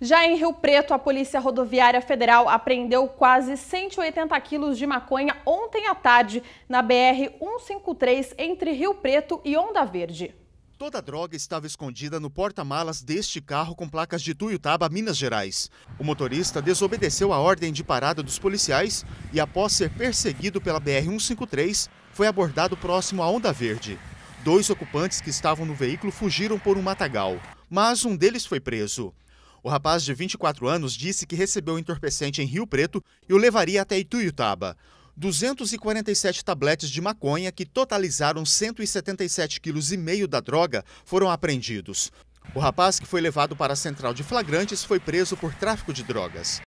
Já em Rio Preto, a Polícia Rodoviária Federal apreendeu quase 180 quilos de maconha ontem à tarde na BR-153 entre Rio Preto e Onda Verde. Toda a droga estava escondida no porta-malas deste carro com placas de Tuiutaba, Minas Gerais. O motorista desobedeceu a ordem de parada dos policiais e, após ser perseguido pela BR-153, foi abordado próximo à Onda Verde. Dois ocupantes que estavam no veículo fugiram por um matagal, mas um deles foi preso. O rapaz de 24 anos disse que recebeu o entorpecente em Rio Preto e o levaria até Ituiutaba. 247 tabletes de maconha, que totalizaram 177,5 kg da droga, foram apreendidos. O rapaz que foi levado para a central de flagrantes foi preso por tráfico de drogas.